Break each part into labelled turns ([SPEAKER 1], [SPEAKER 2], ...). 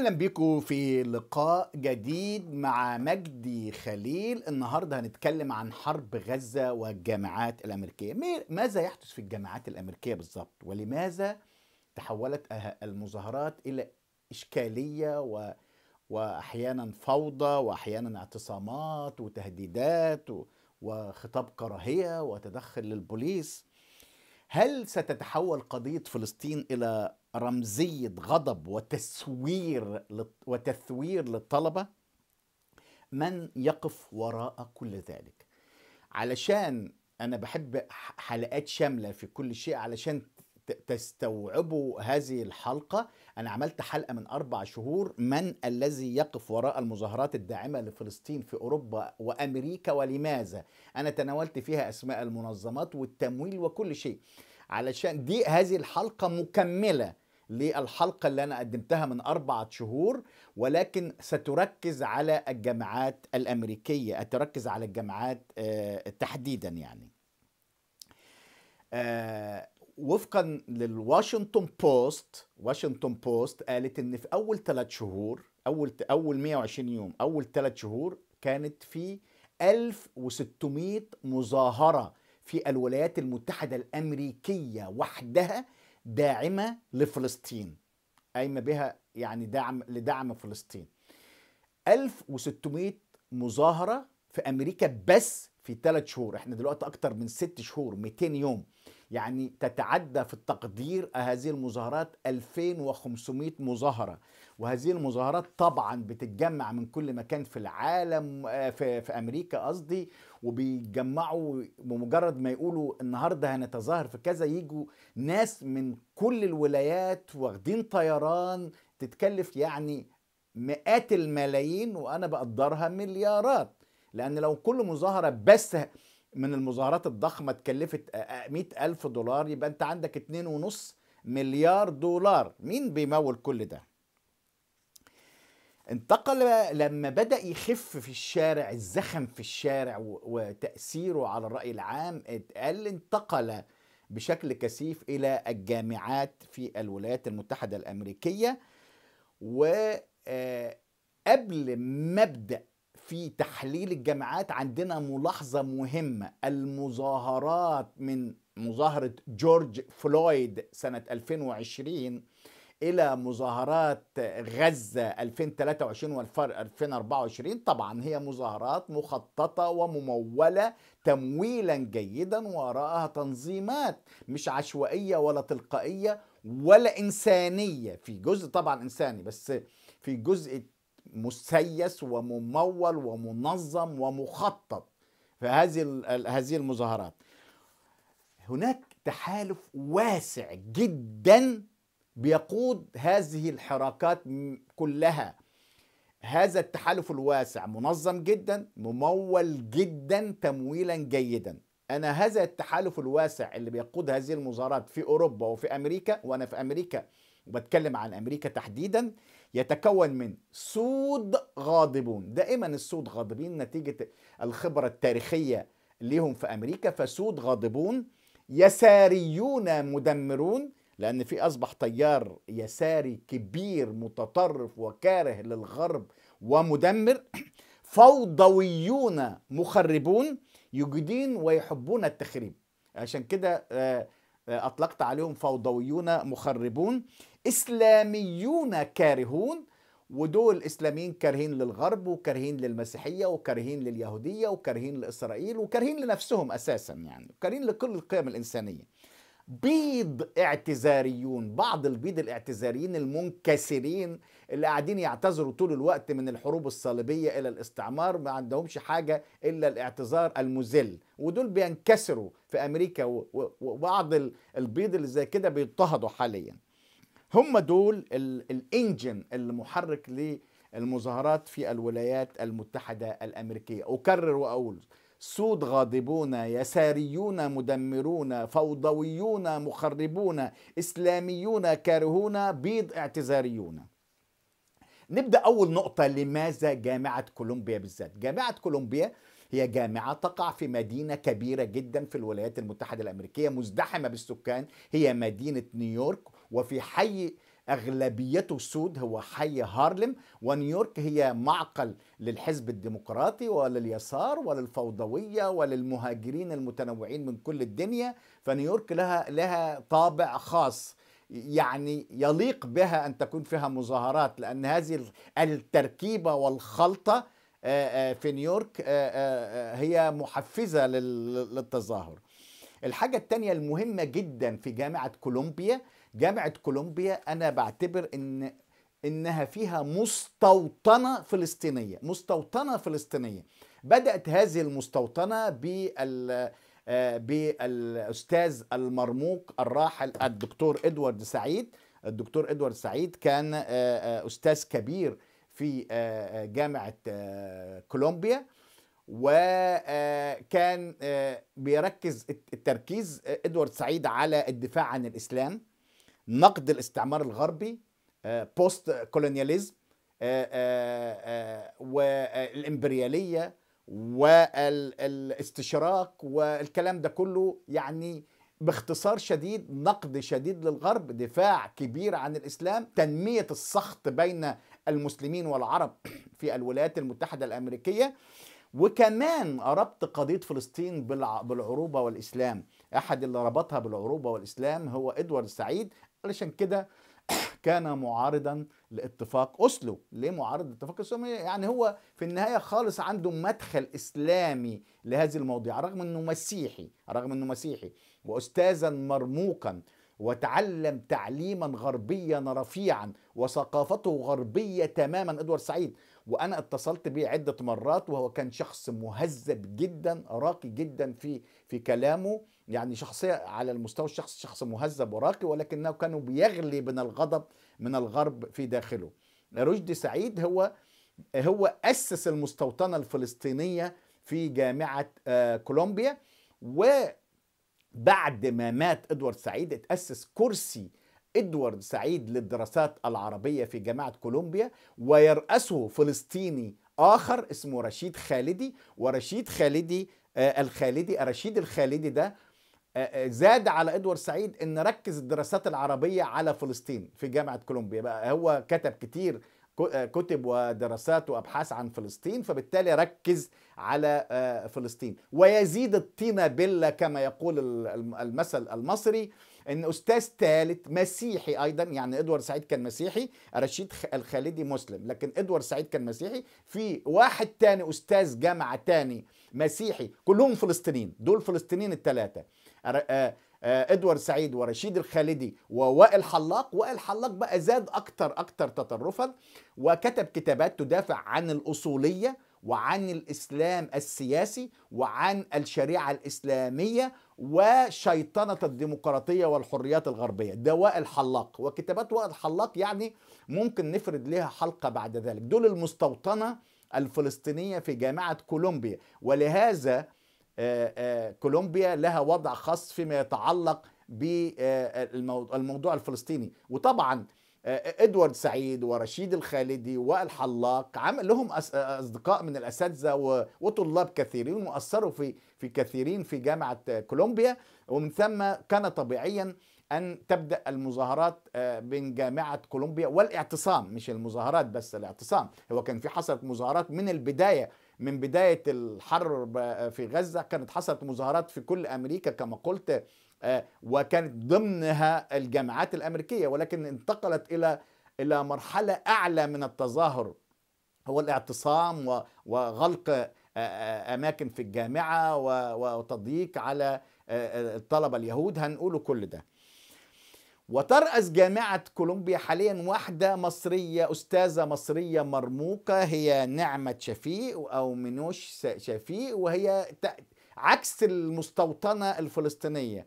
[SPEAKER 1] اهلا بيكم في لقاء جديد مع مجدي خليل النهارده هنتكلم عن حرب غزه والجامعات الامريكيه ماذا يحدث في الجامعات الامريكيه بالظبط ولماذا تحولت أه-، المظاهرات الى اشكاليه و... واحيانا فوضى واحيانا اعتصامات وتهديدات و... وخطاب كراهيه وتدخل للبوليس هل ستتحول قضيه فلسطين الى رمزية غضب وتسوير وتثوير للطلبة من يقف وراء كل ذلك علشان أنا بحب حلقات شاملة في كل شيء علشان تستوعبوا هذه الحلقة أنا عملت حلقة من أربع شهور من الذي يقف وراء المظاهرات الداعمة لفلسطين في أوروبا وأمريكا ولماذا أنا تناولت فيها أسماء المنظمات والتمويل وكل شيء علشان دي هذه الحلقة مكملة للحلقة اللي أنا قدمتها من أربعة شهور ولكن ستركز على الجامعات الأمريكية أتركز على الجامعات آه، تحديدا يعني آه، وفقا للواشنطن بوست واشنطن بوست قالت ان في اول ثلاث شهور اول اول 120 يوم اول ثلاث شهور كانت في 1600 مظاهره في الولايات المتحدة الأمريكية وحدها داعمة لفلسطين قايمة بها يعني دعم لدعم فلسطين 1600 مظاهرة في أمريكا بس في ثلاث شهور احنا دلوقتي أكتر من ست شهور 200 يوم يعني تتعدى في التقدير هذه المظاهرات 2500 مظاهرة وهذه المظاهرات طبعا بتتجمع من كل مكان في العالم آه، في, في أمريكا قصدي وبيتجمعوا بمجرد ما يقولوا النهارده هنتظاهر في كذا يجوا ناس من كل الولايات واخدين طيران تتكلف يعني مئات الملايين وأنا بقدرها مليارات لأن لو كل مظاهرة بس من المظاهرات الضخمة تكلفت 100 ألف دولار يبقى أنت عندك 2.5 مليار دولار مين بيمول كل ده انتقل لما بدأ يخف في الشارع الزخم في الشارع وتأثيره على الرأي العام اتقل انتقل بشكل كثيف إلى الجامعات في الولايات المتحدة الأمريكية وقبل آه، مبدأ في تحليل الجامعات عندنا ملاحظة مهمة المظاهرات من مظاهرة جورج فلويد سنة 2020 إلى مظاهرات غزة 2023 والفرق 2024 طبعا هي مظاهرات مخططة وممولة تمويلا جيدا وراءها تنظيمات مش عشوائية ولا تلقائية ولا إنسانية في جزء طبعا إنساني بس في جزء مسيس وممول ومنظم ومخطط في هذه هذه المظاهرات هناك تحالف واسع جدا بيقود هذه الحركات كلها هذا التحالف الواسع منظم جدا ممول جدا تمويلا جيدا انا هذا التحالف الواسع اللي بيقود هذه المظاهرات في اوروبا وفي امريكا وانا في امريكا وبتكلم عن امريكا تحديدا يتكون من سود غاضبون دائما السود غاضبين نتيجة الخبرة التاريخية ليهم في أمريكا فسود غاضبون يساريون مدمرون لأن في أصبح تيار يساري كبير متطرف وكاره للغرب ومدمر فوضويون مخربون يجيدين ويحبون التخريب عشان كده آه، آه، أطلقت عليهم فوضويون مخربون اسلاميون كارهون ودول اسلاميين كارهين للغرب وكارهين للمسيحيه وكارهين لليهوديه وكارهين لاسرائيل وكارهين لنفسهم اساسا يعني وكارهين لكل القيم الانسانيه بيض اعتزاريون بعض البيض الاعتزاريين المنكسرين اللي قاعدين يعتذروا طول الوقت من الحروب الصليبية إلى الاستعمار ما عندهمش حاجة إلا الاعتذار المذل ودول بينكسروا في أمريكا وبعض البيض اللي زي كده بيضطهدوا حالياً هم دول الانجن المحرك للمظاهرات في الولايات المتحدة الأمريكية أكرر وأقول سود غاضبون يساريون مدمرون فوضويون مخربون إسلاميون كارهون بيض اعتزاريون نبدأ أول نقطة لماذا جامعة كولومبيا بالذات جامعة كولومبيا هي جامعة تقع في مدينة كبيرة جدا في الولايات المتحدة الأمريكية مزدحمة بالسكان هي مدينة نيويورك وفي حي اغلبيته السود هو حي هارلم ونيويورك هي معقل للحزب الديمقراطي ولليسار وللفوضويه وللمهاجرين المتنوعين من كل الدنيا فنيويورك لها لها طابع خاص يعني يليق بها ان تكون فيها مظاهرات لان هذه التركيبه والخلطه في نيويورك هي محفزه للتظاهر الحاجة التانية المهمة جدا في جامعة كولومبيا جامعة كولومبيا أنا بعتبر إن إنها فيها مستوطنة فلسطينية مستوطنة فلسطينية بدأت هذه المستوطنة بال آه، بالاستاذ المرموق الراحل الدكتور ادوارد سعيد الدكتور ادوارد سعيد كان آه، آه، استاذ كبير في جامعه كولومبيا وكان آه، آه، بيركز التركيز آه، ادوارد سعيد على الدفاع عن الاسلام نقد الاستعمار الغربي بوست كولونياليزم والامبرياليه والاستشراق والكلام ده كله يعني باختصار شديد نقد شديد للغرب دفاع كبير عن الاسلام تنميه السخط بين المسلمين والعرب في الولايات المتحده الامريكيه وكمان ربط قضية فلسطين بالعروبة والإسلام أحد اللي ربطها بالعروبة والإسلام هو إدوارد سعيد علشان كده كان معارضا لاتفاق أسلو ليه معارض لاتفاق أسلو يعني هو في النهاية خالص عنده مدخل إسلامي لهذه المواضيع رغم أنه مسيحي رغم أنه مسيحي وأستاذا مرموقا وتعلم تعليما غربيا رفيعا وثقافته غربية تماما إدوارد سعيد وانا اتصلت بيه عده مرات وهو كان شخص مهذب جدا راقي جدا في في كلامه يعني شخصيه على المستوى الشخص شخص مهذب وراقي ولكنه كان بيغلي من الغضب من الغرب في داخله رشدي سعيد هو هو اسس المستوطنه الفلسطينيه في جامعه آه، كولومبيا وبعد ما مات ادوارد سعيد اتاسس كرسي إدوارد سعيد للدراسات العربية في جامعة كولومبيا ويرأسه فلسطيني آخر اسمه رشيد خالدي ورشيد خالدي آه الخالدي رشيد الخالدي ده آه، آه، زاد على ادوارد سعيد ان ركز الدراسات العربيه على فلسطين في جامعه كولومبيا بقى هو كتب كتير آه، كتب ودراسات وابحاث عن فلسطين فبالتالي ركز على فلسطين ويزيد الطينه بله كما يقول المثل المصري ان استاذ ثالث مسيحي ايضا يعني ادوارد سعيد كان مسيحي رشيد الخالدي مسلم لكن ادوارد سعيد كان مسيحي في واحد تاني استاذ جامعه تاني مسيحي كلهم فلسطينيين دول فلسطينيين الثلاثه آه، آه، ادوارد سعيد ورشيد الخالدي ووائل حلاق وائل حلاق بقى زاد اكتر اكتر تطرفا وكتب كتابات تدافع عن الاصوليه وعن الاسلام السياسي وعن الشريعه الاسلاميه وشيطنه الديمقراطيه والحريات الغربيه دواء الحلاق وكتابات وائل الحلاق يعني ممكن نفرد لها حلقه بعد ذلك دول المستوطنه الفلسطينيه في جامعه كولومبيا ولهذا آه، آه، كولومبيا لها وضع خاص فيما يتعلق بالموضوع الفلسطيني وطبعا آه، ادوارد سعيد ورشيد الخالدي والحلاق عمل لهم آه، اصدقاء من الاساتذه وطلاب كثيرين واثروا في في كثيرين في جامعه كولومبيا ومن ثم كان طبيعيا ان تبدا المظاهرات بين آه، جامعه كولومبيا والاعتصام مش المظاهرات بس الاعتصام هو كان في حصلت مظاهرات من البدايه من بدايه الحرب في غزه كانت حصلت مظاهرات في كل امريكا كما قلت آه، وكانت ضمنها الجامعات الامريكيه ولكن انتقلت الى الى مرحله اعلى من التظاهر هو الاعتصام وغلق آه، آه، اماكن في الجامعه وتضييق على الطلبه اليهود هنقوله كل ده وترأس جامعة كولومبيا حاليا واحدة مصرية أستاذة مصرية مرموقة هي نعمة شفيق أو منوش شفيق وهي عكس المستوطنة الفلسطينية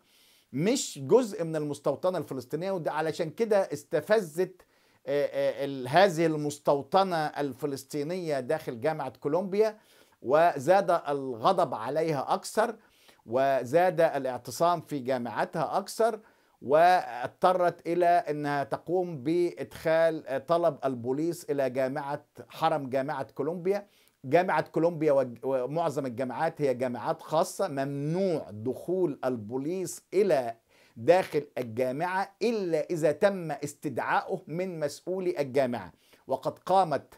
[SPEAKER 1] مش جزء من المستوطنه الفلسطينيه وده علشان كده استفزت آه، آه، هذه المستوطنه الفلسطينيه داخل جامعه كولومبيا وزاد الغضب عليها اكثر وزاد الاعتصام في جامعتها اكثر واضطرت الى انها تقوم بادخال طلب البوليس الى جامعه حرم جامعه كولومبيا جامعة كولومبيا ومعظم الجامعات هي جامعات خاصة ممنوع دخول البوليس إلى داخل الجامعة إلا إذا تم استدعائه من مسؤولي الجامعة وقد قامت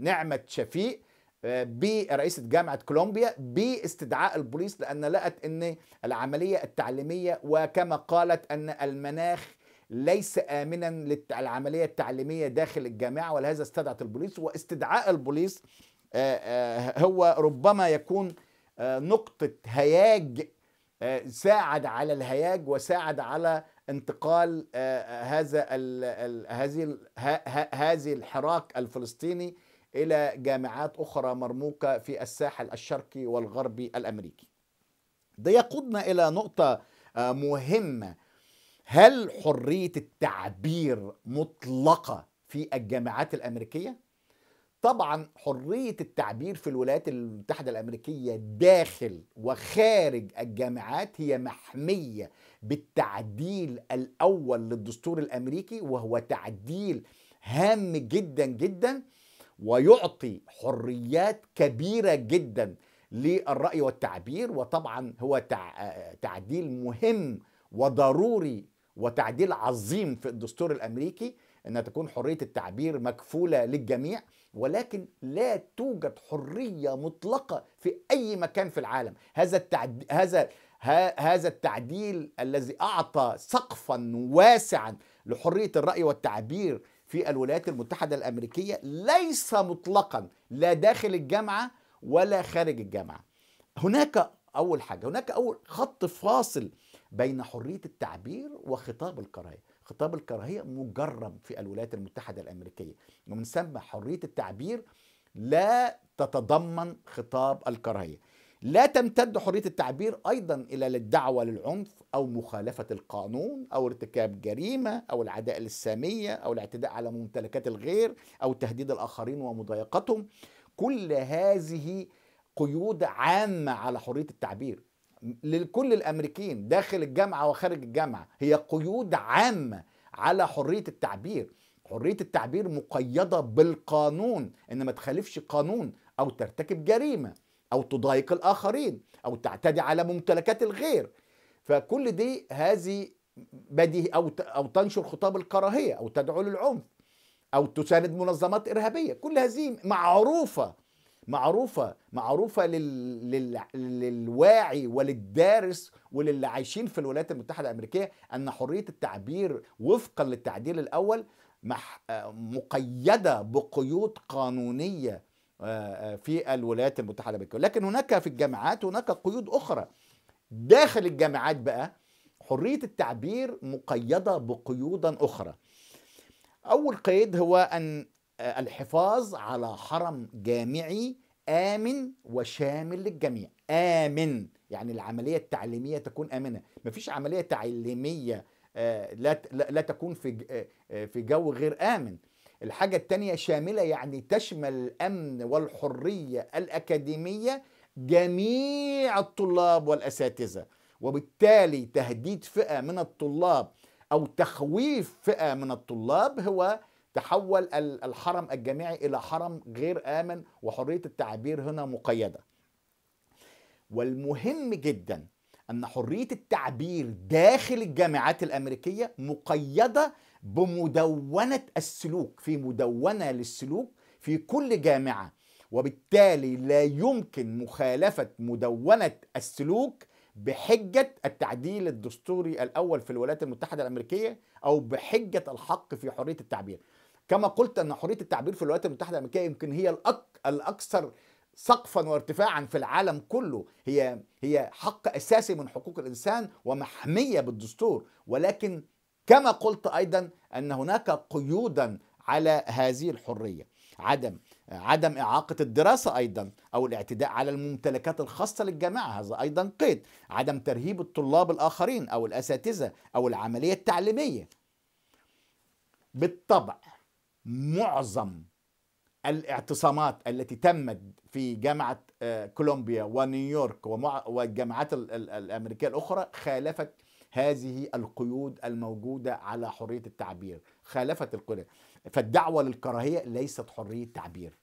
[SPEAKER 1] نعمة شفيق برئيسة جامعة كولومبيا باستدعاء البوليس لأن لقت أن العملية التعليمية وكما قالت أن المناخ ليس آمنا للعملية التعليمية داخل الجامعة ولهذا استدعت البوليس واستدعاء البوليس آه، آه، هو ربما يكون آه، نقطة هياج ساعد على الهياج وساعد على انتقال هذا هذه هذه الحراك الفلسطيني الى جامعات اخرى مرموقه في الساحل الشرقي والغربي الامريكي. ده يقودنا الى نقطه مهمه هل حريه التعبير مطلقه في الجامعات الامريكيه طبعا حريه التعبير في الولايات المتحده الامريكيه داخل وخارج الجامعات هي محميه بالتعديل الاول للدستور الامريكي وهو تعديل هام جدا جدا ويعطي حريات كبيره جدا للراي والتعبير وطبعا هو آه، تعديل مهم وضروري وتعديل عظيم في الدستور الامريكي ان تكون حريه التعبير مكفوله للجميع ولكن لا توجد حريه مطلقه في اي مكان في العالم هذا التعدي... هذا هذا التعديل الذي اعطى سقفا واسعا لحريه الراي والتعبير في الولايات المتحده الامريكيه ليس مطلقا لا داخل الجامعه ولا خارج الجامعه هناك اول حاجه هناك اول خط فاصل بين حرية التعبير وخطاب الكراهية خطاب الكراهية مجرم في الولايات المتحدة الأمريكية ومن ثم حرية التعبير لا تتضمن خطاب الكراهية لا تمتد حرية التعبير أيضا إلى الدعوة للعنف أو مخالفة القانون أو ارتكاب جريمة أو العداء للساميه أو الاعتداء على ممتلكات الغير أو تهديد الآخرين ومضايقتهم كل هذه قيود عامة على حرية التعبير لكل الامريكيين داخل الجامعه وخارج الجامعه هي قيود عامه على حريه التعبير حريه التعبير مقيده بالقانون ان ما تخالفش قانون او ترتكب جريمه او تضايق الاخرين او تعتدي على ممتلكات الغير فكل دي هذه بديه او او تنشر خطاب الكراهيه او تدعو للعنف او تساند منظمات ارهابيه كل هذه معروفه معروفه معروفه لل... لل... للواعي وللدارس وللي عايشين في الولايات المتحده الامريكيه ان حريه التعبير وفقا للتعديل الاول مح... آه، مقيده بقيود قانونيه آه، آه، في الولايات المتحده الامريكيه لكن هناك في الجامعات هناك قيود اخرى داخل الجامعات بقى حريه التعبير مقيده بقيودا اخرى اول قيد هو ان آه، الحفاظ على حرم جامعي آمن وشامل للجميع آمن يعني العملية التعليمية تكون آمنة مفيش عملية تعليمية آه، لا لا تكون في آه، في جو غير آمن الحاجة الثانية شاملة يعني تشمل الأمن والحرية الأكاديمية جميع الطلاب والأساتذة وبالتالي تهديد فئة من الطلاب أو تخويف فئة من الطلاب هو تحول الحرم الجامعي إلى حرم غير آمن وحرية التعبير هنا مقيدة والمهم جدا أن حرية التعبير داخل الجامعات الأمريكية مقيدة بمدونة السلوك في مدونة للسلوك في كل جامعة وبالتالي لا يمكن مخالفة مدونة السلوك بحجة التعديل الدستوري الأول في الولايات المتحدة الأمريكية أو بحجة الحق في حرية التعبير كما قلت ان حريه التعبير في الولايات المتحده الامريكيه يمكن هي الأك... الاكثر سقفا وارتفاعا في العالم كله هي هي حق اساسي من حقوق الانسان ومحميه بالدستور ولكن كما قلت ايضا ان هناك قيودا على هذه الحريه عدم عدم إعاقة الدراسة أيضا أو الاعتداء على الممتلكات الخاصة للجامعة هذا أيضا قيد عدم ترهيب الطلاب الآخرين أو الأساتذة أو العملية التعليمية بالطبع معظم الاعتصامات التي تمت في جامعة آه، كولومبيا ونيويورك والجامعات الأمريكية الأخرى خالفت هذه القيود الموجودة على حرية التعبير خالفت القيود فالدعوة للكراهية ليست حرية تعبير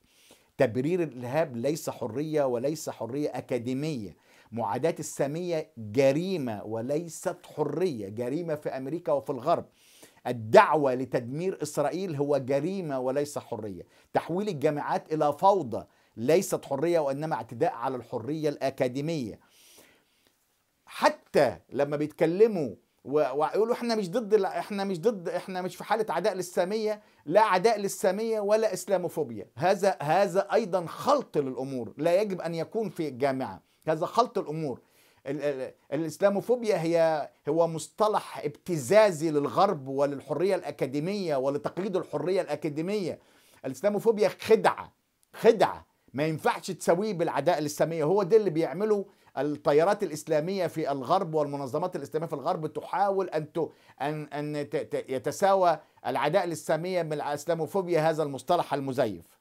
[SPEAKER 1] تبرير الإرهاب ليس حرية وليس حرية أكاديمية معاداة السامية جريمة وليست حرية جريمة في أمريكا وفي الغرب الدعوة لتدمير إسرائيل هو جريمة وليس حرية تحويل الجامعات إلى فوضى ليست حرية وإنما اعتداء على الحرية الأكاديمية حتى لما بيتكلموا ويقولوا احنا مش ضد احنا مش ضد احنا مش في حاله عداء للساميه لا عداء للساميه ولا اسلاموفوبيا هذا هذا ايضا خلط للامور لا يجب ان يكون في الجامعه هذا خلط الامور الاسلاموفوبيا هي هو مصطلح ابتزازي للغرب وللحريه الاكاديميه ولتقييد الحريه الاكاديميه الاسلاموفوبيا خدعه خدعه ما ينفعش تسويه بالعداء الاسلاميه هو ده اللي بيعمله التيارات الاسلاميه في الغرب والمنظمات الاسلاميه في الغرب تحاول ان ان ان يتساوى العداء الاسلاميه من الاسلاموفوبيا هذا المصطلح المزيف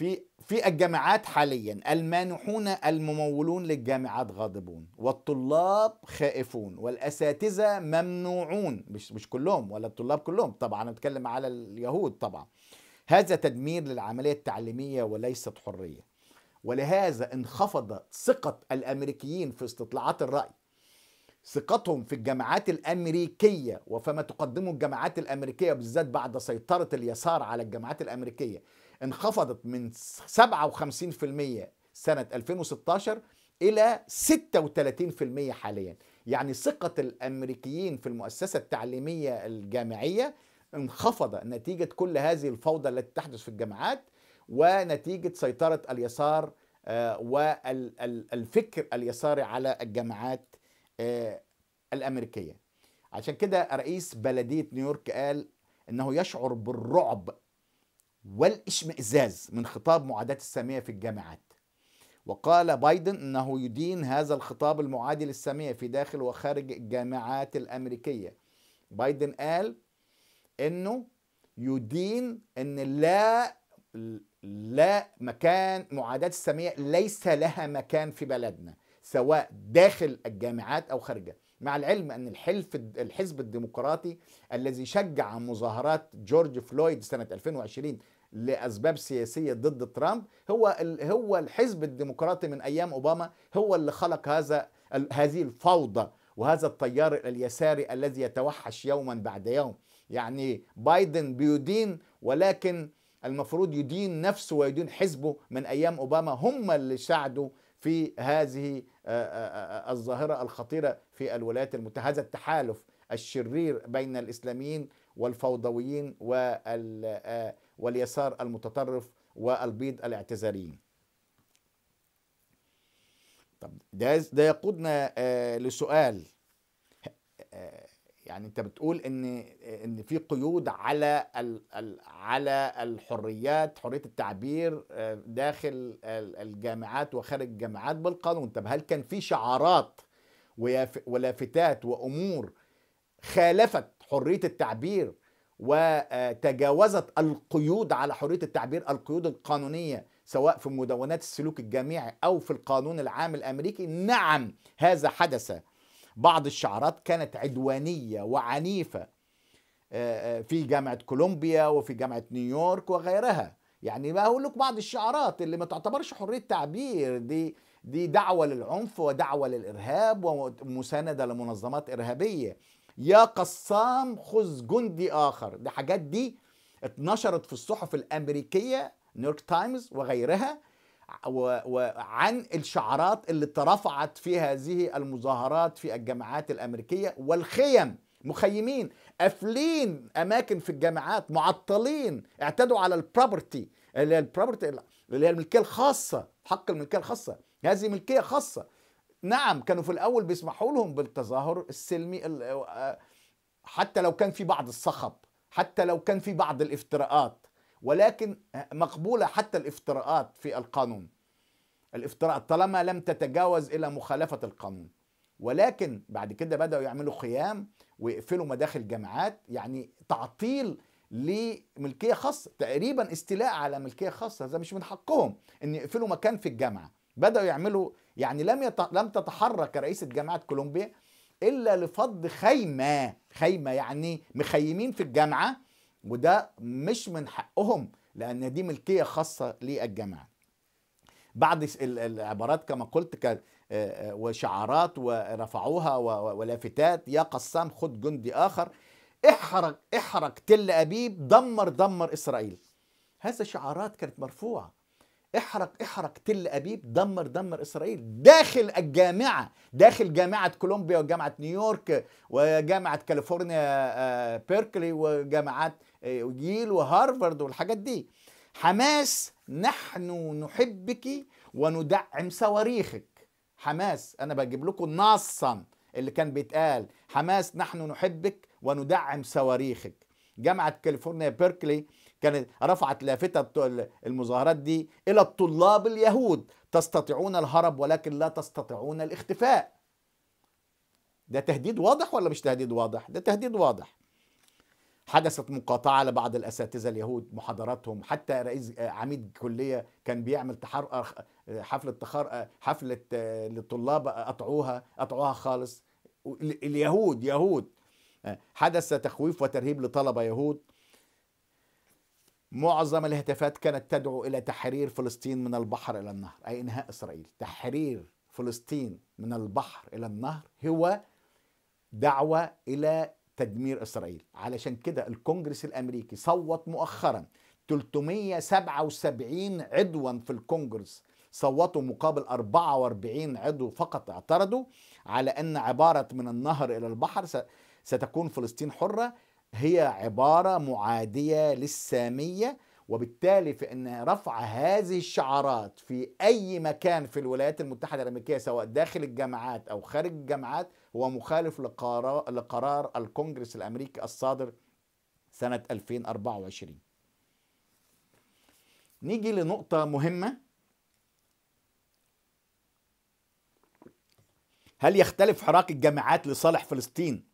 [SPEAKER 1] في في الجامعات حاليا المانحون الممولون للجامعات غاضبون والطلاب خائفون والاساتذه ممنوعون مش مش كلهم ولا الطلاب كلهم طبعا نتكلم على اليهود طبعا هذا تدمير للعمليه التعليميه وليست حريه ولهذا انخفضت ثقه الامريكيين في استطلاعات الراي ثقتهم في الجامعات الامريكيه وفما تقدمه الجامعات الامريكيه بالذات بعد سيطره اليسار على الجامعات الامريكيه انخفضت من 57% سنة 2016 إلى 36% حاليا يعني ثقة الأمريكيين في المؤسسة التعليمية الجامعية انخفض نتيجة كل هذه الفوضى التي تحدث في الجامعات ونتيجة سيطرة اليسار آه، والفكر اليساري على الجامعات آه، الأمريكية عشان كده رئيس بلدية نيويورك قال انه يشعر بالرعب والاشمئزاز من خطاب معاداة السامية في الجامعات وقال بايدن انه يدين هذا الخطاب المعادي للسامية في داخل وخارج الجامعات الامريكية بايدن قال انه يدين ان لا لا مكان معاداة السامية ليس لها مكان في بلدنا سواء داخل الجامعات او خارجها مع العلم ان الحلف الحزب الديمقراطي الذي شجع مظاهرات جورج فلويد سنه 2020 لاسباب سياسيه ضد ترامب هو هو الحزب الديمقراطي من ايام اوباما هو اللي خلق هذا هذه الفوضى وهذا التيار اليساري الذي يتوحش يوما بعد يوم يعني بايدن بيدين ولكن المفروض يدين نفسه ويدين حزبه من ايام اوباما هم اللي ساعدوا في هذه الظاهره الخطيره في الولايات المتحده هذا التحالف الشرير بين الاسلاميين والفوضويين وال واليسار المتطرف والبيض الاعتزاليين طب ده ده يقودنا آه لسؤال آه يعني انت بتقول ان ان في قيود على ال الـ على الحريات حريه التعبير آه داخل الجامعات وخارج الجامعات بالقانون طب هل كان في شعارات ولافتات وامور خالفت حريه التعبير وتجاوزت القيود على حريه التعبير القيود القانونيه سواء في مدونات السلوك الجامعي او في القانون العام الامريكي نعم هذا حدث بعض الشعارات كانت عدوانيه وعنيفه آه، آه، في جامعه كولومبيا وفي جامعه نيويورك وغيرها يعني بقول لك بعض الشعارات اللي ما تعتبرش حريه تعبير دي دي دعوه للعنف ودعوه للارهاب ومسانده لمنظمات ارهابيه يا قسام خذ جندي آخر دي حاجات دي اتنشرت في الصحف الأمريكية نيويورك تايمز وغيرها وعن الشعارات اللي ترفعت في هذه المظاهرات في الجامعات الأمريكية والخيم مخيمين قافلين أماكن في الجامعات معطلين اعتدوا على البروبرتي اللي هي البروبرتي اللي هي الملكية الخاصة حق الملكية الخاصة هذه ملكية خاصة نعم كانوا في الاول بيسمحوا لهم بالتظاهر السلمي آه، حتى لو كان في بعض الصخب حتى لو كان في بعض الافتراءات ولكن مقبوله حتى الافتراءات في القانون الافتراءات طالما لم تتجاوز الى مخالفه القانون ولكن بعد كده بداوا يعملوا قيام ويقفلوا مداخل جامعات يعني تعطيل لملكيه خاصه تقريبا استيلاء على ملكيه خاصه ده مش من حقهم ان يقفلوا مكان في الجامعه بدأوا يعملوا يعني لم يت... لم تتحرك رئيسة جامعة كولومبيا إلا لفض خيمة خيمة يعني مخيمين في الجامعة وده مش من حقهم لأن دي ملكية خاصة للجامعة بعض العبارات كما قلت ك... وشعارات ورفعوها ولافتات يا قسام خد جندي آخر احرق احرق تل أبيب دمر دمر إسرائيل هذا شعارات كانت مرفوعة احرق احرق تل ابيب دمر دمر اسرائيل داخل الجامعه داخل جامعه كولومبيا وجامعه نيويورك وجامعه كاليفورنيا آه، بيركلي وجامعات آه، ييل وهارفارد والحاجات دي حماس نحن نحبك وندعم صواريخك حماس انا بجيب لكم نصا اللي كان بيتقال حماس نحن نحبك وندعم صواريخك جامعه كاليفورنيا بيركلي كانت رفعت لافتة المظاهرات دي إلى الطلاب اليهود تستطيعون الهرب ولكن لا تستطيعون الاختفاء ده تهديد واضح ولا مش تهديد واضح ده تهديد واضح حدثت مقاطعة لبعض الأساتذة اليهود محاضراتهم حتى رئيس آه، عميد كلية كان بيعمل تحر آه، آه، حفلة تخر حفلة للطلاب قطعوها قطعوها خالص اليهود يهود حدث تخويف وترهيب لطلبة يهود معظم الهتافات كانت تدعو إلى تحرير فلسطين من البحر إلى النهر أي إنهاء إسرائيل تحرير فلسطين من البحر إلى النهر هو دعوة إلى تدمير إسرائيل علشان كده الكونجرس الأمريكي صوت مؤخرا 377 عضوا في الكونجرس صوتوا مقابل 44 عضو فقط اعترضوا على أن عبارة من النهر إلى البحر ستكون فلسطين حرة هي عبارة معادية للسامية وبالتالي فإن رفع هذه الشعارات في أي مكان في الولايات المتحدة الأمريكية سواء داخل الجامعات أو خارج الجامعات هو مخالف لقرار, لقرار الكونجرس الأمريكي الصادر سنة 2024 نيجي لنقطة مهمة هل يختلف حراك الجامعات لصالح فلسطين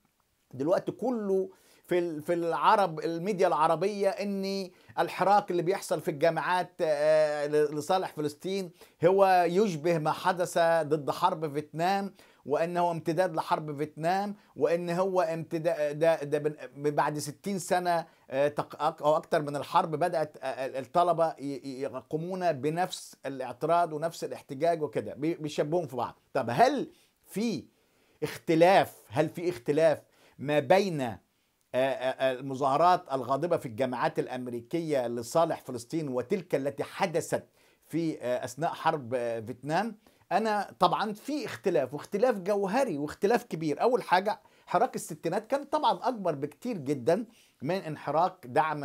[SPEAKER 1] دلوقتي كله في في العرب الميديا العربيه ان الحراك اللي بيحصل في الجامعات آه، لصالح فلسطين هو يشبه ما حدث ضد حرب فيتنام وانه امتداد لحرب فيتنام وان هو امتداد ده, ده بعد 60 سنه آه، او اكثر من الحرب بدات آه، الطلبه يقومون بنفس الاعتراض ونفس الاحتجاج وكده بيشبهون في بعض طب هل في اختلاف هل في اختلاف ما بين آه، آه، آه، المظاهرات الغاضبة في الجامعات الأمريكية لصالح فلسطين وتلك التي حدثت في أثناء حرب فيتنام أنا طبعا في اختلاف واختلاف جوهري واختلاف كبير أول حاجة حراك الستينات كان طبعا أكبر بكتير جدا من انحراك دعم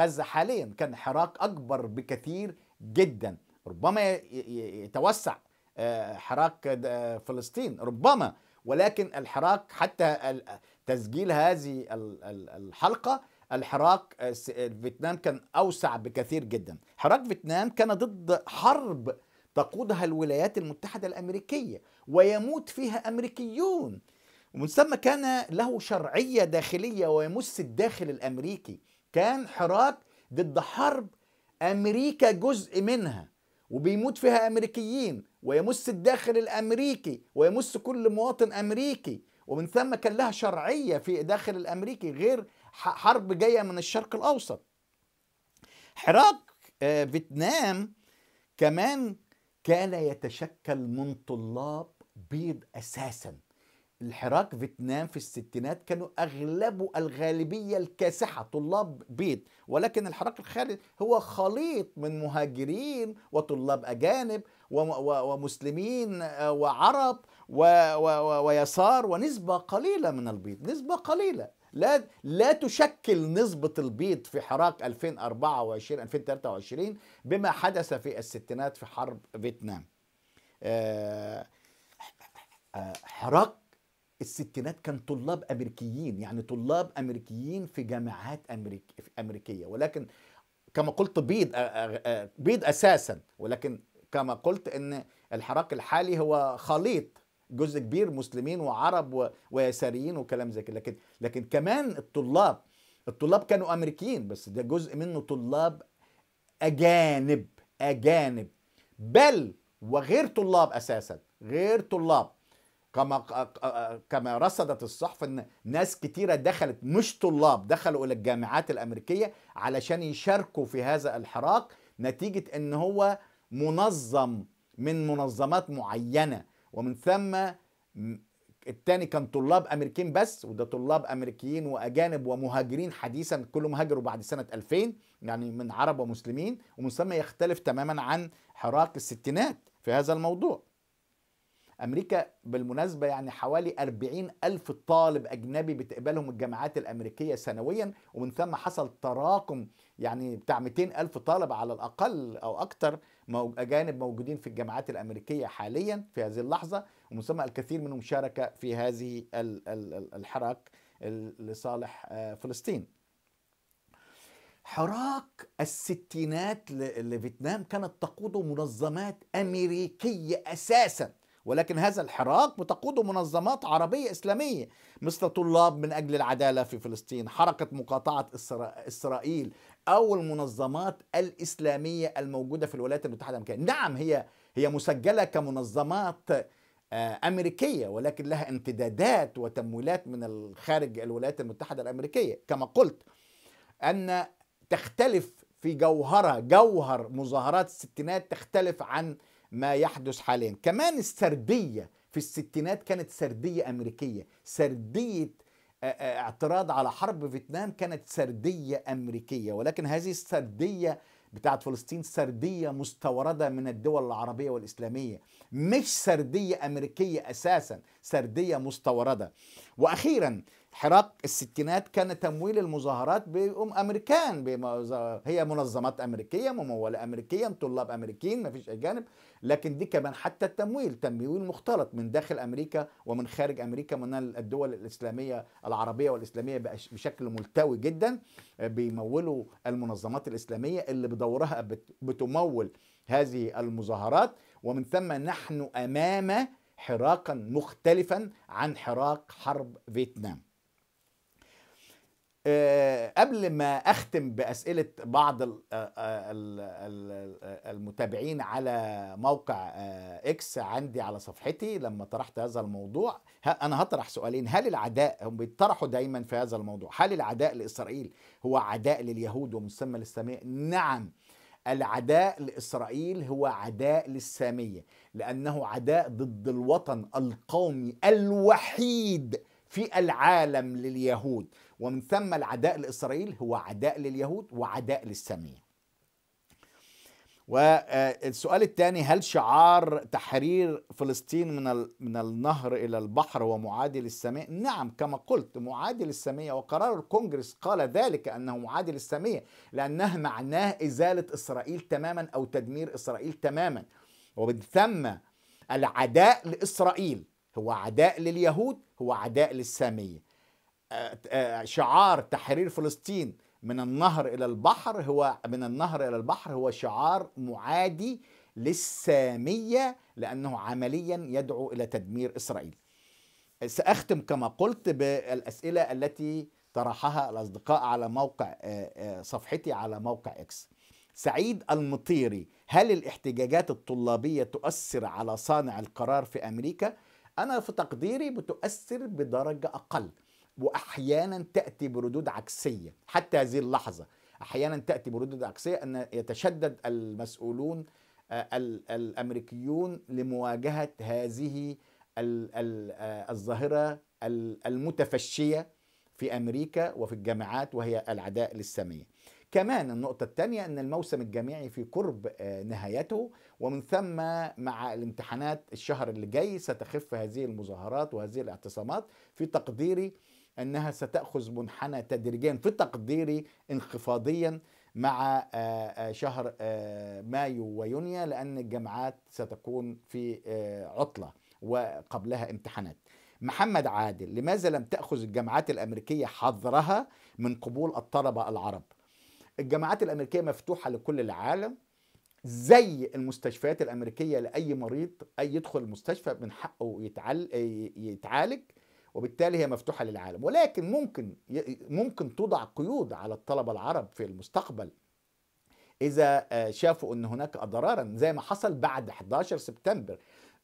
[SPEAKER 1] غزة حاليا كان حراك أكبر بكثير جدا ربما يتوسع حراك فلسطين ربما ولكن الحراك حتى تسجيل هذه الحلقة الحراك آه، آه، فيتنام كان أوسع بكثير جدا حراك فيتنام كان ضد حرب تقودها الولايات المتحدة الأمريكية ويموت فيها أمريكيون ومن ثم كان له شرعية داخلية ويمس الداخل الأمريكي كان حراك ضد حرب أمريكا جزء منها وبيموت فيها أمريكيين ويمس الداخل الأمريكي ويمس كل مواطن أمريكي ومن ثم كان لها شرعية في داخل الأمريكي غير حرب جاية من الشرق الأوسط حراك آه، فيتنام كمان كان يتشكل من طلاب بيض أساساً الحراك فيتنام في الستينات كانوا أغلبه الغالبية الكاسحة طلاب بيت ولكن الحراك الخارجي هو خليط من مهاجرين وطلاب أجانب ومسلمين آه، وعرب ويسار ونسبة قليلة من البيض نسبة قليلة لا لا تشكل نسبة البيض في حراك 2024 2023 بما حدث في الستينات في حرب فيتنام آه، آه، حراك الستينات كان طلاب امريكيين يعني طلاب امريكيين في جامعات أمريك... في امريكيه ولكن كما قلت بيض بيض اساسا ولكن كما قلت ان الحراك الحالي هو خليط جزء كبير مسلمين وعرب ويساريين وكلام زي كده لكن لكن كمان الطلاب الطلاب كانوا امريكيين بس ده جزء منه طلاب اجانب اجانب بل وغير طلاب اساسا غير طلاب كما آه، آه، كما رصدت الصحف ان ناس كتيره دخلت مش طلاب دخلوا الى الجامعات الامريكيه علشان يشاركوا في هذا الحراك نتيجه ان هو منظم من منظمات معينه ومن ثم الثاني كان طلاب امريكيين بس وده طلاب امريكيين واجانب ومهاجرين حديثا كلهم هاجروا بعد سنه 2000 يعني من عرب ومسلمين ومن ثم يختلف تماما عن حراك الستينات في هذا الموضوع امريكا بالمناسبه يعني حوالي 40 الف طالب اجنبي بتقبلهم الجامعات الامريكيه سنويا ومن ثم حصل تراكم يعني بتاع 200 الف طالب على الاقل او اكثر اجانب موجودين في الجامعات الامريكيه حاليا في هذه اللحظه ومن ثم الكثير منهم شارك في هذه الحراك لصالح آه، فلسطين حراك الستينات لفيتنام كانت تقوده منظمات امريكيه اساسا ولكن هذا الحراك بتقوده منظمات عربية إسلامية مثل طلاب من أجل العدالة في فلسطين حركة مقاطعة إسرائيل أو المنظمات الإسلامية الموجودة في الولايات المتحدة الأمريكية نعم هي هي مسجلة كمنظمات آه، أمريكية ولكن لها امتدادات وتمويلات من الخارج الولايات المتحدة الأمريكية كما قلت أن تختلف في جوهرها جوهر مظاهرات الستينات تختلف عن ما يحدث حاليا كمان السردية في الستينات كانت سردية أمريكية سردية آه، آه، اعتراض على حرب فيتنام كانت سردية أمريكية ولكن هذه السردية بتاعت فلسطين سردية مستوردة من الدول العربية والإسلامية مش سردية أمريكية أساسا سردية مستوردة وأخيرا حراك الستينات كان تمويل المظاهرات بأم أمريكان هي منظمات أمريكية ممولة أمريكيا طلاب أمريكيين ما فيش أجانب لكن دي كمان حتى التمويل تمويل مختلط من داخل أمريكا ومن خارج أمريكا من الدول الإسلامية العربية والإسلامية بشكل ملتوي جدا بيمولوا المنظمات الإسلامية اللي بدورها بتمول هذه المظاهرات ومن ثم نحن أمام حراقا مختلفا عن حراك حرب فيتنام آه، قبل ما اختم باسئله بعض آه، آه، المتابعين على موقع اكس عندي على صفحتي لما طرحت هذا الموضوع انا هطرح سؤالين هل العداء هم بيطرحوا دايما في هذا الموضوع هل العداء لاسرائيل هو عداء لليهود ومسمى للساميه نعم العداء لاسرائيل هو عداء للساميه لانه عداء ضد الوطن القومي الوحيد في العالم لليهود ومن ثم العداء لإسرائيل هو عداء لليهود وعداء للسامية والسؤال الثاني هل شعار تحرير فلسطين من من النهر الى البحر هو معادي للسامية؟ نعم كما قلت معادي للسامية وقرار الكونجرس قال ذلك انه معادي للسامية لانه معناه ازالة اسرائيل تماما او تدمير اسرائيل تماما ومن ثم العداء لاسرائيل هو عداء لليهود هو عداء للسامية آه، آه، شعار تحرير فلسطين من النهر إلى البحر هو من النهر إلى البحر هو شعار معادي للسامية لأنه عمليا يدعو إلى تدمير إسرائيل سأختم كما قلت بالأسئلة التي طرحها الأصدقاء على موقع آه، صفحتي على موقع إكس سعيد المطيري هل الاحتجاجات الطلابية تؤثر على صانع القرار في أمريكا؟ أنا في تقديري بتؤثر بدرجة أقل وأحيانا تأتي بردود عكسية حتى هذه اللحظة أحيانا تأتي بردود عكسية أن يتشدد المسؤولون آه، الامريكيون لمواجهه هذه آه، الظاهره المتفشيه في امريكا وفي الجامعات وهي العداء للساميه. كمان النقطة الثانية أن الموسم الجامعي في قرب آه، نهايته ومن ثم مع الامتحانات الشهر اللي جاي ستخف هذه المظاهرات وهذه الاعتصامات في تقديري أنها ستأخذ منحنى تدريجيا في تقديري انخفاضيا مع آه، آه، شهر مايو ويونيو لأن الجامعات ستكون في عطلة وقبلها امتحانات محمد عادل لماذا لم تأخذ الجامعات الأمريكية حظرها من قبول الطلبة العرب الجامعات الامريكيه مفتوحه لكل العالم زي المستشفيات الامريكيه لاي مريض اي يدخل المستشفى من حقه يتعالج وبالتالي هي مفتوحه للعالم ولكن ممكن ممكن توضع قيود على الطلبه العرب في المستقبل اذا آه، شافوا ان هناك اضرارا زي ما حصل بعد 11 سبتمبر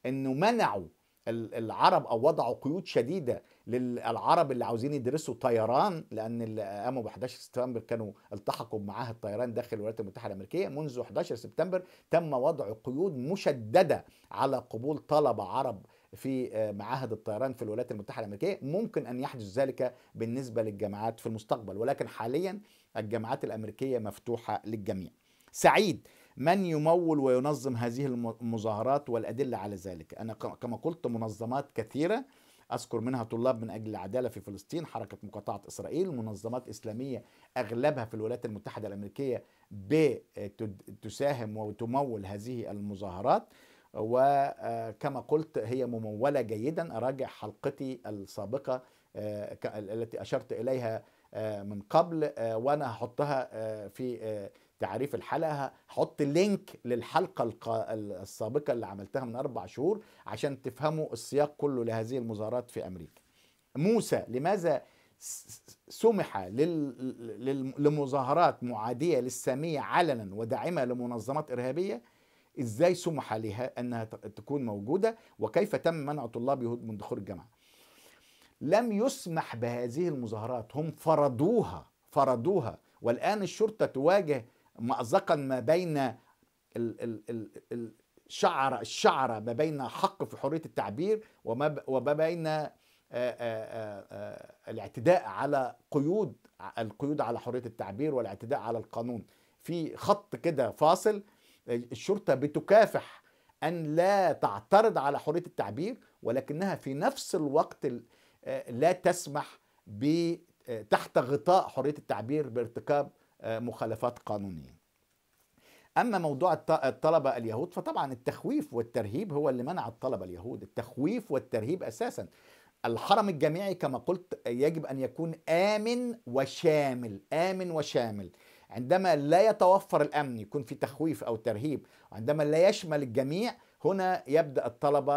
[SPEAKER 1] انه منعوا العرب او وضعوا قيود شديده للعرب اللي عاوزين يدرسوا طيران لان اللي قاموا ب 11 سبتمبر كانوا التحقوا معاه الطيران داخل الولايات المتحده الامريكيه منذ 11 سبتمبر تم وضع قيود مشدده على قبول طلبه عرب في آه، معاهد الطيران في الولايات المتحده الامريكيه ممكن ان يحدث ذلك بالنسبه للجامعات في المستقبل ولكن حاليا الجامعات الامريكيه مفتوحه للجميع سعيد من يمول وينظم هذه المظاهرات والادله على ذلك انا كما قلت منظمات كثيره أذكر منها طلاب من أجل العدالة في فلسطين حركة مقاطعة إسرائيل منظمات إسلامية أغلبها في الولايات المتحدة الأمريكية بتساهم وتمول هذه المظاهرات وكما قلت هي ممولة جيدا أراجع حلقتي السابقة آه، التي أشرت إليها آه، من قبل آه، وأنا هحطها في تعريف الحلقه هحط لينك للحلقه السابقه اللي عملتها من اربع شهور عشان تفهموا السياق كله لهذه المظاهرات في امريكا. موسى لماذا سمح لمظاهرات معاديه للساميه علنا وداعمه لمنظمات ارهابيه؟ ازاي سمح لها انها تكون موجوده وكيف تم منع طلاب يهود من دخول الجامعه؟ لم يسمح بهذه المظاهرات هم فرضوها فرضوها والان الشرطه تواجه مأزقا ما بين الشعر الشعر ما بين حق في حرية التعبير وما بين الاعتداء على قيود القيود على حرية التعبير والاعتداء على القانون في خط كده فاصل الشرطة بتكافح أن لا تعترض على حرية التعبير ولكنها في نفس الوقت لا تسمح تحت غطاء حرية التعبير بارتكاب مخالفات قانونية أما موضوع الطلبة اليهود فطبعا التخويف والترهيب هو اللي منع الطلبة اليهود التخويف والترهيب أساسا الحرم الجامعي كما قلت يجب أن يكون آمن وشامل آمن وشامل عندما لا يتوفر الأمن يكون في تخويف أو ترهيب عندما لا يشمل الجميع هنا يبدأ الطلبة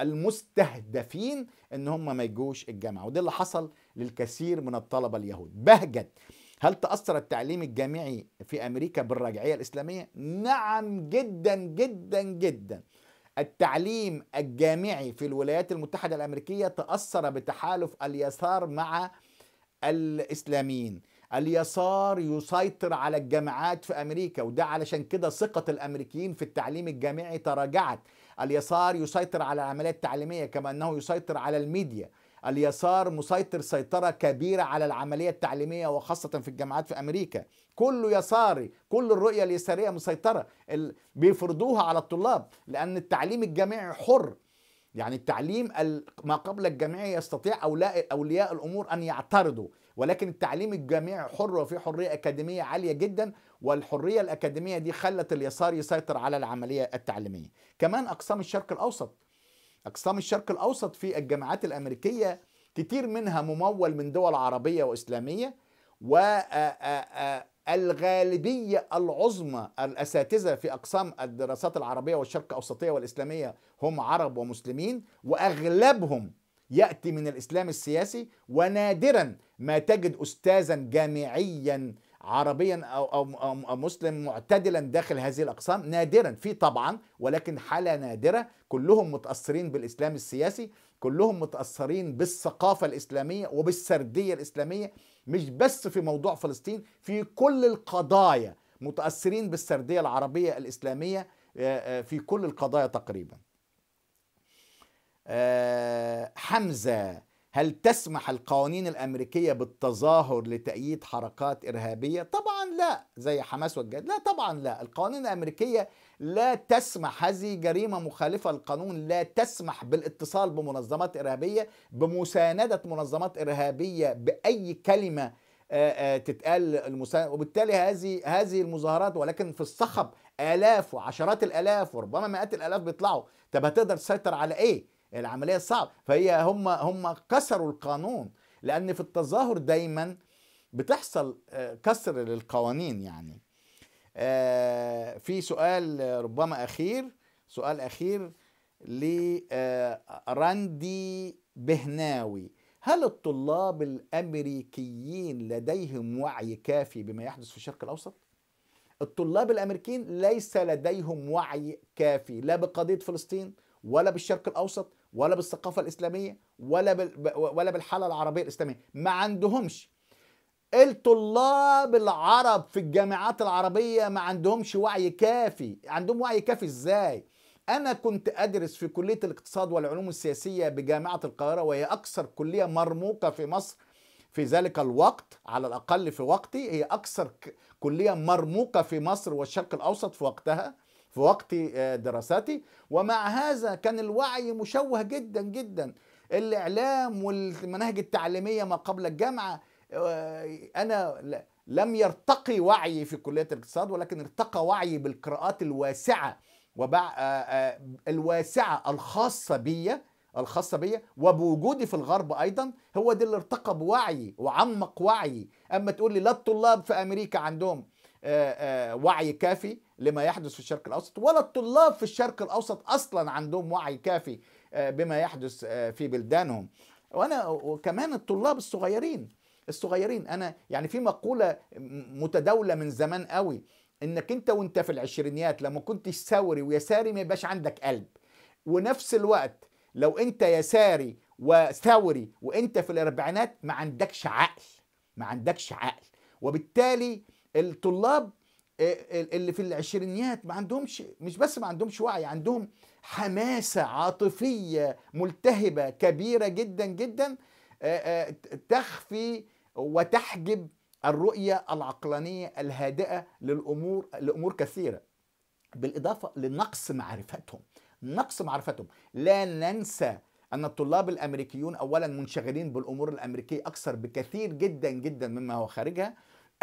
[SPEAKER 1] المستهدفين أن هم ما يجوش الجامعة وده اللي حصل للكثير من الطلبة اليهود بهجت هل تأثر التعليم الجامعي في أمريكا بالرجعية الإسلامية؟ نعم جدا جدا جدا التعليم الجامعي في الولايات المتحدة الأمريكية تأثر بتحالف اليسار مع الإسلاميين اليسار يسيطر على الجامعات في أمريكا وده علشان كده ثقة الأمريكيين في التعليم الجامعي تراجعت اليسار يسيطر على العملية التعليمية كما أنه يسيطر على الميديا اليسار مسيطر سيطرة كبيرة على العملية التعليمية وخاصة في الجامعات في أمريكا كله يساري كل الرؤية اليسارية مسيطرة بيفرضوها على الطلاب لأن التعليم الجامعي حر يعني التعليم ما قبل الجامعي يستطيع أولياء الأمور أن يعترضوا ولكن التعليم الجامعي حر وفي حرية أكاديمية عالية جدا والحرية الأكاديمية دي خلت اليسار يسيطر على العملية التعليمية كمان أقسام الشرق الأوسط أقسام الشرق الأوسط في الجامعات الأمريكية كتير منها ممول من دول عربية وإسلامية والغالبية العظمى الأساتذة في أقسام الدراسات العربية والشرق الأوسطية والإسلامية هم عرب ومسلمين وأغلبهم يأتي من الإسلام السياسي ونادرا ما تجد أستاذا جامعيا عربيا أو, أو, أو مسلم معتدلا داخل هذه الأقسام نادرا في طبعا ولكن حالة نادرة كلهم متأثرين بالإسلام السياسي كلهم متأثرين بالثقافة الإسلامية وبالسردية الإسلامية مش بس في موضوع فلسطين في كل القضايا متأثرين بالسردية العربية الإسلامية آه، آه، في كل القضايا تقريبا آه، حمزة هل تسمح القوانين الامريكيه بالتظاهر لتأييد حركات ارهابيه؟ طبعا لا زي حماس والجهاد، لا طبعا لا، القوانين الامريكيه لا تسمح هذه جريمه مخالفه للقانون، لا تسمح بالاتصال بمنظمات ارهابيه، بمسانده منظمات ارهابيه باي كلمه آه، آه، تتقال المساندة وبالتالي هذه هذه المظاهرات ولكن في الصخب الاف وعشرات الالاف وربما مئات الالاف بيطلعوا طب هتقدر تسيطر على ايه العمليه صعبه فهي هم هم كسروا القانون لان في التظاهر دايما بتحصل آه، كسر للقوانين يعني آه، في سؤال ربما اخير سؤال اخير لراندي آه، بهناوي هل الطلاب الامريكيين لديهم وعي كافي بما يحدث في الشرق الاوسط الطلاب الامريكيين ليس لديهم وعي كافي لا بقضيه فلسطين ولا بالشرق الاوسط ولا بالثقافه الاسلاميه ولا بال... ولا بالحاله العربيه الاسلاميه ما عندهمش الطلاب العرب في الجامعات العربيه ما عندهمش وعي كافي عندهم وعي كافي ازاي انا كنت ادرس في كليه الاقتصاد والعلوم السياسيه بجامعه القاهره وهي اكثر كليه مرموقه في مصر في ذلك الوقت على الاقل في وقتي هي اكثر كليه مرموقه في مصر والشرق الاوسط في وقتها في وقت آه، دراساتي ومع هذا كان الوعي مشوه جدا جدا الاعلام والمناهج التعليميه ما قبل الجامعه آه، انا لم يرتقي وعيي في كليه الاقتصاد ولكن ارتقى وعيي بالقراءات الواسعه وبع... آه، الواسعه الخاصه بي الخاصه بي وبوجودي في الغرب ايضا هو ده اللي ارتقى بوعي وعمق وعيي اما تقول لي لا الطلاب في امريكا عندهم وعي كافي لما يحدث في الشرق الاوسط ولا الطلاب في الشرق الاوسط اصلا عندهم وعي كافي آه، بما يحدث آه، في بلدانهم وانا وكمان الطلاب الصغيرين الصغيرين انا يعني في مقوله متداوله من زمان قوي انك انت وانت في العشرينيات لما كنتش ثوري ويساري ما يبقاش عندك قلب ونفس الوقت لو انت يساري وثوري وانت في الاربعينات ما عندكش عقل ما عندكش عقل وبالتالي الطلاب إيه، اللي في العشرينيات ما عندهمش مش بس ما عندهمش وعي عندهم حماسة عاطفية ملتهبة كبيرة جدا جدا آه، آه، تخفي وتحجب الرؤية العقلانية الهادئة للأمور لأمور كثيرة بالإضافة لنقص معرفتهم نقص معرفتهم لا ننسى أن الطلاب الأمريكيون أولا منشغلين بالأمور الأمريكية أكثر بكثير جدا جدا مما هو خارجها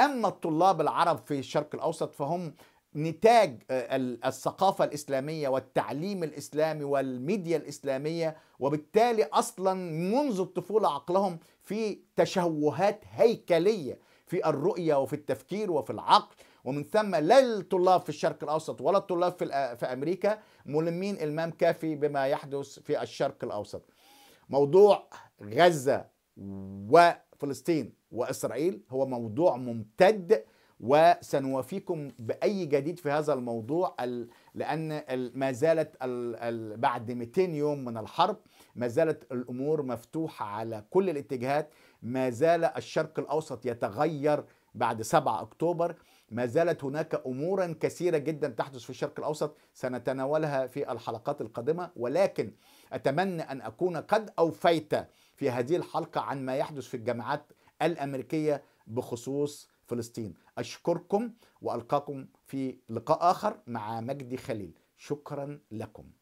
[SPEAKER 1] أما الطلاب العرب في الشرق الأوسط فهم نتاج آه، الثقافة الإسلامية والتعليم الإسلامي والميديا الإسلامية وبالتالي أصلا منذ الطفولة عقلهم في تشوهات هيكلية في الرؤية وفي التفكير وفي العقل ومن ثم لا الطلاب في الشرق الأوسط ولا الطلاب في, أمريكا ملمين المام كافي بما يحدث في الشرق الأوسط موضوع غزة وفلسطين وإسرائيل هو موضوع ممتد وسنوافيكم بأي جديد في هذا الموضوع لأن ما زالت بعد 200 يوم من الحرب ما زالت الأمور مفتوحة على كل الاتجاهات ما زال الشرق الأوسط يتغير بعد 7 أكتوبر ما زالت هناك أمورا كثيرة جدا تحدث في الشرق الأوسط سنتناولها في الحلقات القادمة ولكن أتمنى أن أكون قد أوفيت في هذه الحلقة عن ما يحدث في الجامعات الامريكيه بخصوص فلسطين اشكركم والقاكم في لقاء اخر مع مجدي خليل شكرا لكم